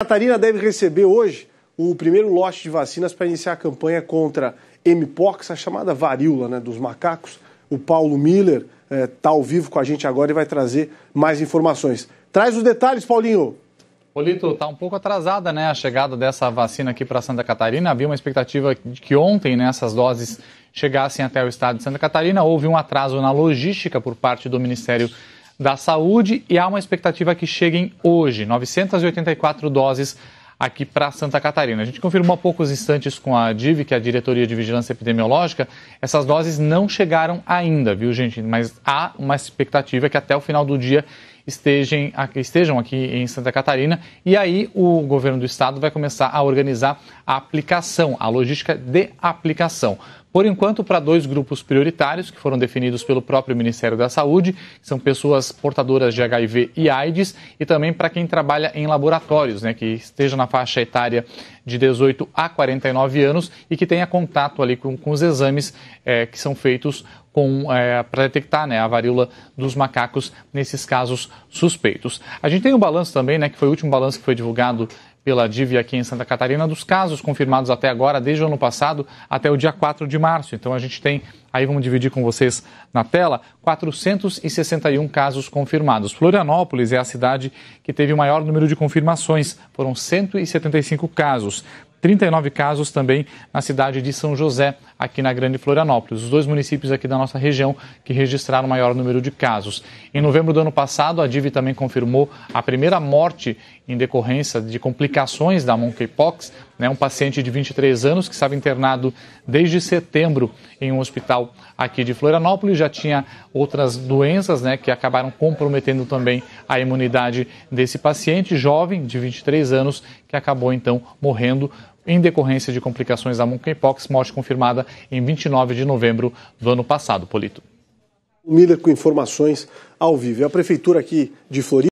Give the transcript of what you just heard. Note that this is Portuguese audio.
Catarina deve receber hoje o primeiro lote de vacinas para iniciar a campanha contra MPOX, a chamada varíola né, dos macacos. O Paulo Miller está eh, é, ao vivo com a gente agora e vai trazer mais informações. Traz os detalhes, Paulinho. Polito, está um pouco atrasada né, a chegada dessa vacina aqui para Santa Catarina. Havia uma expectativa de que ontem né, essas doses chegassem até o estado de Santa Catarina. Houve um atraso na logística por parte do Ministério da Saúde e há uma expectativa que cheguem hoje 984 doses aqui para Santa Catarina. A gente confirmou há poucos instantes com a DIV, que é a Diretoria de Vigilância Epidemiológica, essas doses não chegaram ainda, viu, gente? Mas há uma expectativa que até o final do dia estejam aqui, estejam aqui em Santa Catarina e aí o governo do estado vai começar a organizar a aplicação, a logística de aplicação por enquanto, para dois grupos prioritários que foram definidos pelo próprio Ministério da Saúde, que são pessoas portadoras de HIV e AIDS, e também para quem trabalha em laboratórios, né, que esteja na faixa etária de 18 a 49 anos e que tenha contato ali com, com os exames é, que são feitos é, para detectar né, a varíola dos macacos nesses casos suspeitos. A gente tem um balanço também, né, que foi o último balanço que foi divulgado pela DIV aqui em Santa Catarina dos casos confirmados até agora, desde o ano passado até o dia 4 de março. Então a gente tem, aí vamos dividir com vocês na tela, 461 casos confirmados. Florianópolis é a cidade que teve o maior número de confirmações, foram 175 casos. 39 casos também na cidade de São José, aqui na Grande Florianópolis, os dois municípios aqui da nossa região que registraram o maior número de casos. Em novembro do ano passado, a DIV também confirmou a primeira morte em decorrência de complicações da monkeypox, né, um paciente de 23 anos que estava internado desde setembro em um hospital aqui de Florianópolis, já tinha outras doenças né, que acabaram comprometendo também a imunidade desse paciente jovem de 23 anos que acabou então morrendo em decorrência de complicações da monkeypox, morte confirmada em 29 de novembro do ano passado, Polito. Miller com informações ao vivo. É a prefeitura aqui de Floripa